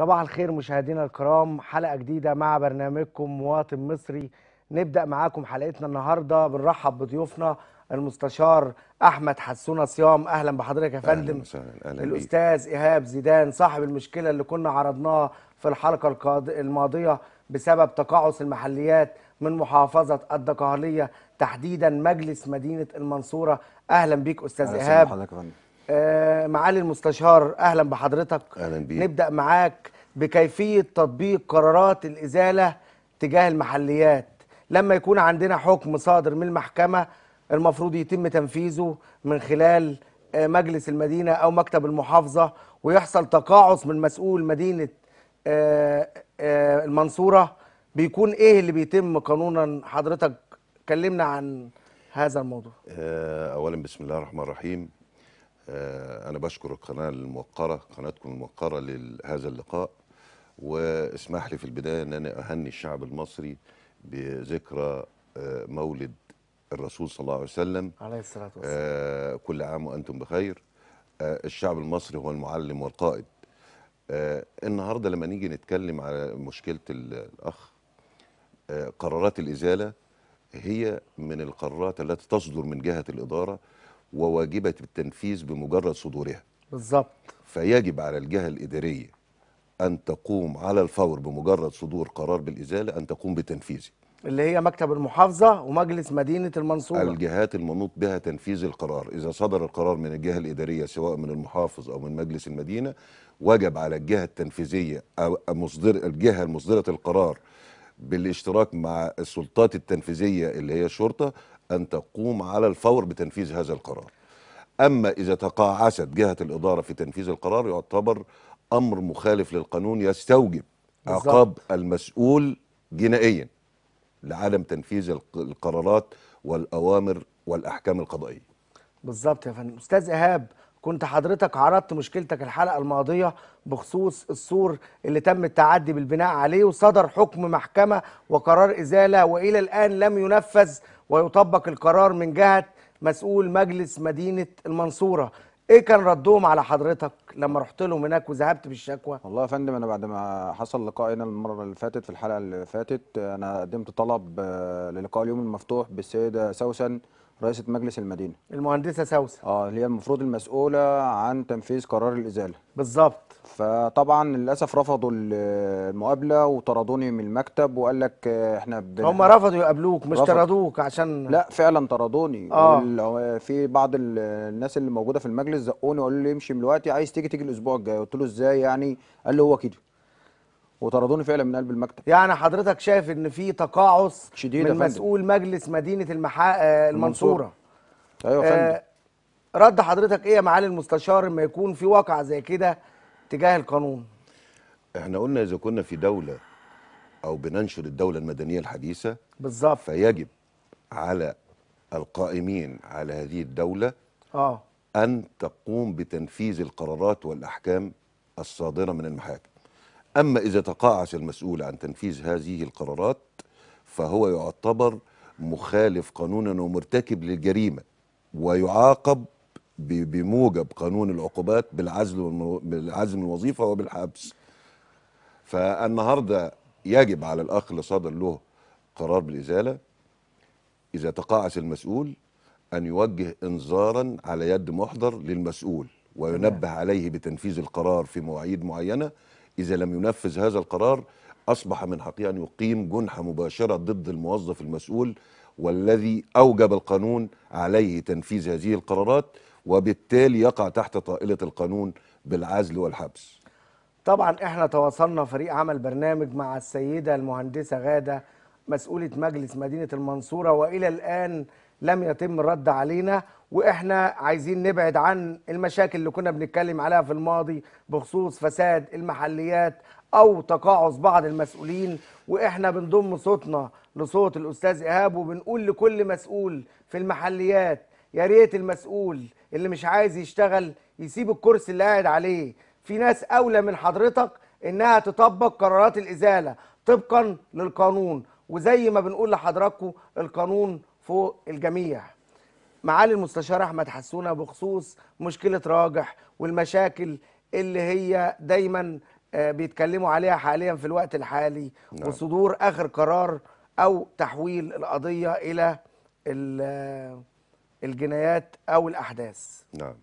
صباح الخير مشاهدينا الكرام حلقة جديدة مع برنامجكم مواطن مصري نبدأ معاكم حلقتنا النهاردة بنرحب بضيوفنا المستشار أحمد حسونة صيام أهلا بحضرتك يا فندم أهلا الأستاذ إيهاب زيدان صاحب المشكلة اللي كنا عرضناها في الحلقة الماضية بسبب تقاعس المحليات من محافظة الدقهليه تحديدا مجلس مدينة المنصورة أهلا بيك أستاذ إيهاب حضرتك يا فندم آه، معالي المستشار اهلا بحضرتك اهلا بيك نبدا معاك بكيفيه تطبيق قرارات الازاله تجاه المحليات لما يكون عندنا حكم صادر من المحكمه المفروض يتم تنفيذه من خلال آه، مجلس المدينه او مكتب المحافظه ويحصل تقاعس من مسؤول مدينه آه، المنصوره بيكون ايه اللي بيتم قانونا حضرتك كلمنا عن هذا الموضوع اولا بسم الله الرحمن الرحيم آه، أنا بشكر القناة الموقرة قناتكم الموقرة لهذا اللقاء واسمح لي في البداية أن أنا أهني الشعب المصري بذكرى آه، مولد الرسول صلى الله عليه وسلم عليه الصلاة والسلام آه، كل عام وأنتم بخير الشعب المصري هو المعلم والقائد النهاردة لما نيجي نتكلم على مشكلة الأخ قرارات الإزالة هي من القرارات التي تصدر من جهة الإدارة وواجبة التنفيذ بمجرد صدورها بالظبط فيجب على الجهة الإدارية أن تقوم على الفور بمجرد صدور قرار بالإزالة أن تقوم بتنفيذه اللي هي مكتب المحافظة ومجلس مدينة المنصورة الجهات المنوط بها تنفيذ القرار إذا صدر القرار من الجهة الإدارية سواء من المحافظ أو من مجلس المدينة وجب على الجهة التنفيذية أو مصدر الجهة المصدرة القرار بالاشتراك مع السلطات التنفيذية اللي هي الشرطة أن تقوم على الفور بتنفيذ هذا القرار أما إذا تقاعست جهة الإدارة في تنفيذ القرار يعتبر أمر مخالف للقانون يستوجب عقاب المسؤول جنائيا لعدم تنفيذ القرارات والأوامر والأحكام القضائية بالظبط يا فندم أستاذ إيهاب كنت حضرتك عرضت مشكلتك الحلقة الماضية بخصوص السور اللي تم التعدي بالبناء عليه وصدر حكم محكمة وقرار إزالة وإلى الآن لم ينفذ ويطبق القرار من جهه مسؤول مجلس مدينه المنصوره ايه كان ردهم على حضرتك لما رحت لهم هناك وذهبت بالشكوى والله يا فندم انا بعد ما حصل لقائنا المره اللي فاتت في الحلقه اللي فاتت انا قدمت طلب آه، للقاء اليوم المفتوح بالسيده سوسن رئيسه مجلس المدينه المهندسه سوسه اه اللي هي المفروض المسؤوله عن تنفيذ قرار الازاله بالظبط فطبعا للاسف رفضوا المقابله وطردوني من المكتب وقال لك آه، احنا بن... هم رفضوا يقابلوك مش رفض. طردوك عشان لا فعلا طردوني آه. في بعض الناس اللي موجوده في المجلس زقوني وقالوا لي امشي من الوقت عايز تيجي تيجي الاسبوع الجاي قلت له ازاي يعني قال لي هو كده وطردوني فعلا من قلب المكتب يعني حضرتك شايف ان في تقاعس شديد من مسؤول مجلس مدينه المحا... آه، المنصوره ايوه يا فندم آه، رد حضرتك ايه يا معالي المستشار لما يكون في واقع زي كده تجاه القانون احنا قلنا اذا كنا في دوله او بننشر الدوله المدنيه الحديثه بالظبط فيجب على القائمين على هذه الدوله اه ان تقوم بتنفيذ القرارات والاحكام الصادره من المحاكم أما إذا تقاعس المسؤول عن تنفيذ هذه القرارات فهو يعتبر مخالف قانونا ومرتكب للجريمة ويعاقب بموجب قانون العقوبات بالعزل بالعزل من الوظيفة وبالحبس فالنهاردة يجب على الأخ اللي صدر له قرار بالإزالة إذا تقاعس المسؤول أن يوجه إنذارا على يد محضر للمسؤول وينبه عليه بتنفيذ القرار في مواعيد معينة إذا لم ينفذ هذا القرار أصبح من حقه أن يقيم جنحة مباشرة ضد الموظف المسؤول والذي أوجب القانون عليه تنفيذ هذه القرارات وبالتالي يقع تحت طائلة القانون بالعزل والحبس طبعا احنا تواصلنا فريق عمل برنامج مع السيدة المهندسة غادة مسؤولة مجلس مدينة المنصورة وإلى الآن لم يتم الرد علينا وإحنا عايزين نبعد عن المشاكل اللي كنا بنتكلم عليها في الماضي بخصوص فساد المحليات أو تقاعس بعض المسؤولين وإحنا بنضم صوتنا لصوت الأستاذ إيهاب وبنقول لكل مسؤول في المحليات يا ريت المسؤول اللي مش عايز يشتغل يسيب الكرسي اللي قاعد عليه في ناس أولى من حضرتك إنها تطبق قرارات الإزالة طبقا للقانون وزي ما بنقول لحضراتكم القانون فوق الجميع معالي المستشار احمد حسونه بخصوص مشكله راجح والمشاكل اللي هي دايما آه، بيتكلموا عليها حاليا في الوقت الحالي نعم. وصدور اخر قرار او تحويل القضيه الى آه، الجنايات او الاحداث نعم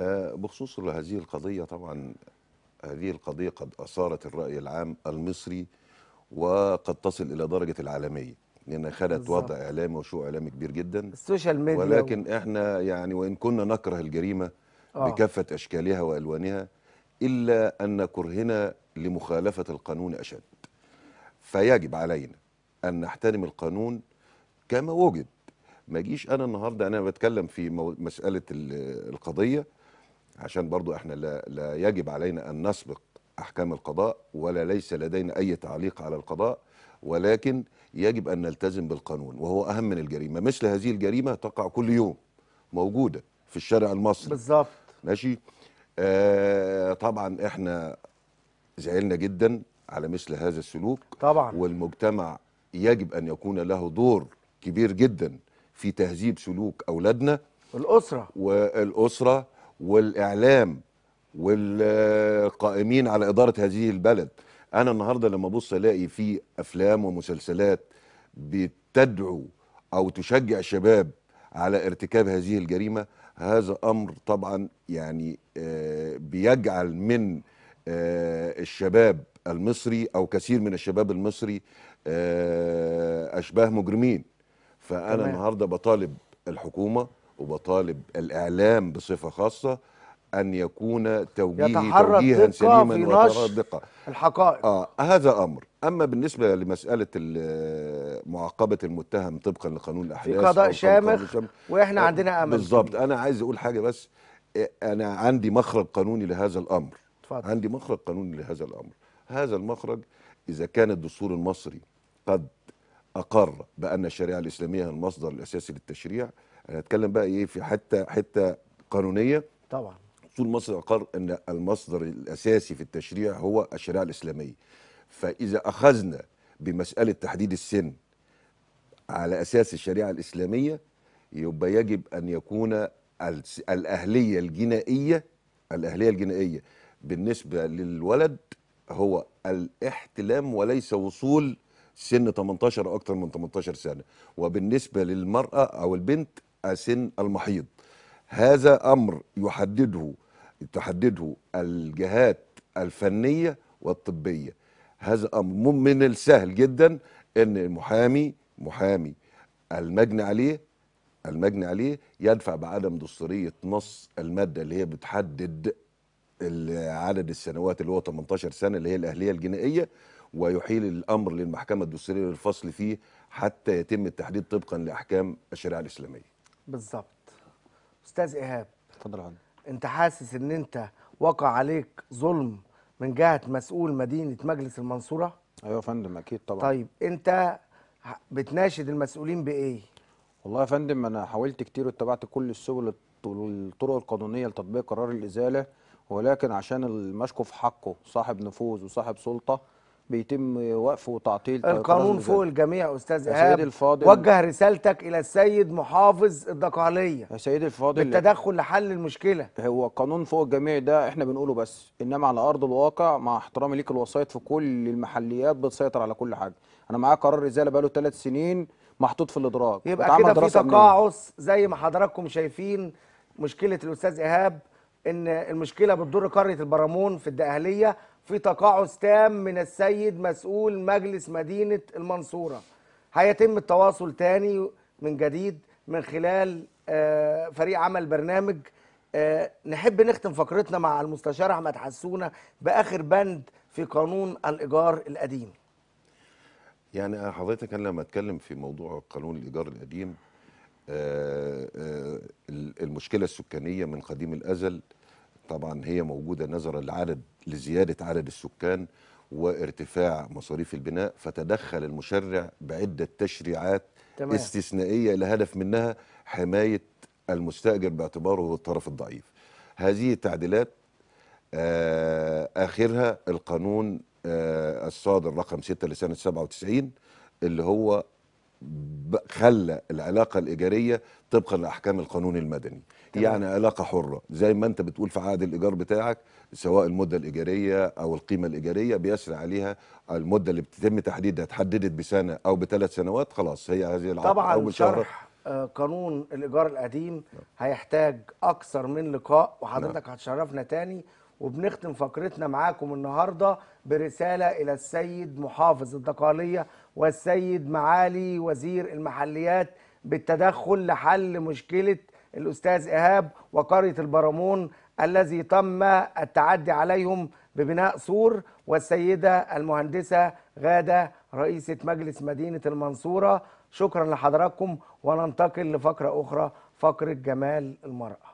آه، بخصوص هذه القضيه طبعا هذه القضيه قد اثارت الراي العام المصري وقد تصل الى درجه العالميه لان خدت وضع اعلامي وشو اعلامي كبير جدا السوشيال ميديا ولكن و... احنا يعني وان كنا نكره الجريمه آه. بكافه اشكالها والوانها الا ان كرهنا لمخالفه القانون اشد فيجب علينا ان نحترم القانون كما وجد ما اجيش انا النهارده انا بتكلم في مساله القضيه عشان برضو احنا لا, لا يجب علينا ان نسبق أحكام القضاء ولا ليس لدينا أي تعليق على القضاء ولكن يجب أن نلتزم بالقانون وهو أهم من الجريمة مثل هذه الجريمة تقع كل يوم موجودة في الشارع المصري بالظبط ماشي آه طبعا احنا زعلنا جدا على مثل هذا السلوك طبعا والمجتمع يجب ان يكون له دور كبير جدا في تهذيب سلوك اولادنا الاسره والاسره والاعلام والقائمين على إدارة هذه البلد أنا النهاردة لما أبص ألاقي في أفلام ومسلسلات بتدعو أو تشجع الشباب على ارتكاب هذه الجريمة هذا أمر طبعا يعني آه، بيجعل من آه، الشباب المصري أو كثير من الشباب المصري آه، أشباه مجرمين فأنا النهاردة بطالب الحكومة وبطالب الإعلام بصفة خاصة ان يكون توجيه توجيها سليما ويتحرك الحقائق آه هذا امر اما بالنسبه لمساله معاقبه المتهم طبقا لقانون الاحداث في قضاء شامخ واحنا آه، عندنا امل بالظبط انا عايز اقول حاجه بس إيه، انا عندي مخرج قانوني لهذا الامر اتفضل. عندي مخرج قانوني لهذا الامر هذا المخرج اذا كان الدستور المصري قد اقر بان الشريعه الاسلاميه هي المصدر الاساسي للتشريع انا هتكلم بقى ايه في حته حته قانونيه طبعا الدستور مصر أقر أن المصدر الأساسي في التشريع هو الشريعة الإسلامية فإذا أخذنا بمسألة تحديد السن على أساس الشريعة الإسلامية يبقى يجب أن يكون الأهلية الجنائية الأهلية الجنائية بالنسبة للولد هو الاحتلام وليس وصول سن 18 أو أكثر من 18 سنة وبالنسبة للمرأة أو البنت سن المحيض هذا امر يحدده تحدده الجهات الفنيه والطبيه هذا امر من السهل جدا ان المحامي محامي المجني عليه المجني عليه يدفع بعدم دستوريه نص الماده اللي هي بتحدد عدد السنوات اللي هو 18 سنه اللي هي الاهليه الجنائيه ويحيل الامر للمحكمه الدستوريه للفصل فيه حتى يتم التحديد طبقا لاحكام الشريعه الاسلاميه. بالظبط. استاذ ايهاب اتفضل يا انت حاسس ان انت وقع عليك ظلم من جهه مسؤول مدينه مجلس المنصوره ايوه يا فندم اكيد طبعا طيب انت بتناشد المسؤولين بايه والله يا فندم انا حاولت كتير واتبعت كل السبل والطرق القانونيه لتطبيق قرار الازاله ولكن عشان المشكو في حقه صاحب نفوذ وصاحب سلطه بيتم وقف وتعطيل القانون فوق الجميع استاذ ايهاب الفاضل وجه رسالتك الى السيد محافظ الدقهليه يا سيدي الفاضل بالتدخل لحل المشكله هو قانون فوق الجميع ده احنا بنقوله بس انما على ارض الواقع مع احترامي ليك الوسائط في كل المحليات بتسيطر على كل حاجه انا معايا قرار رساله بقاله ثلاث سنين محطوط في الادراج يبقى كده في تقاعس زي ما حضراتكم شايفين مشكله الاستاذ ايهاب ان المشكله بتضر قريه البرامون في الدقهليه في تقاعس تام من السيد مسؤول مجلس مدينة المنصورة هيتم التواصل تاني من جديد من خلال آه، فريق عمل برنامج آه، نحب نختم فقرتنا مع المستشار أحمد حسونة بآخر بند في قانون الإيجار القديم يعني حضرتك أنا لما أتكلم في موضوع قانون الإيجار القديم آه، المشكلة السكانية من قديم الأزل طبعا هي موجوده نظرا لعدد لزياده عدد السكان وارتفاع مصاريف البناء فتدخل المشرع بعده تشريعات تمام. استثنائيه لهدف منها حمايه المستاجر باعتباره هو الطرف الضعيف هذه التعديلات آه، اخرها القانون آه، الصادر رقم 6 لسنه 97 اللي هو خلى العلاقه الايجاريه طبقا لاحكام القانون المدني تمام. يعني علاقه حره زي ما انت بتقول في عقد الايجار بتاعك سواء المده الايجاريه او القيمه الايجاريه بيسري عليها المده اللي بتتم تحديدها اتحددت بسنه او بثلاث سنوات خلاص هي هذه العقد طبعا شرح آه، قانون الايجار القديم نعم. هيحتاج اكثر من لقاء وحضرتك نعم. هتشرفنا تاني وبنختم فقرتنا معاكم النهارده برساله الى السيد محافظ الدقاليه والسيد معالي وزير المحليات بالتدخل لحل مشكله الأستاذ إيهاب وقرية البرامون الذي تم التعدي عليهم ببناء سور والسيدة المهندسة غادة رئيسة مجلس مدينة المنصورة شكرا لحضراتكم وننتقل لفقرة أخرى فقرة جمال المرأة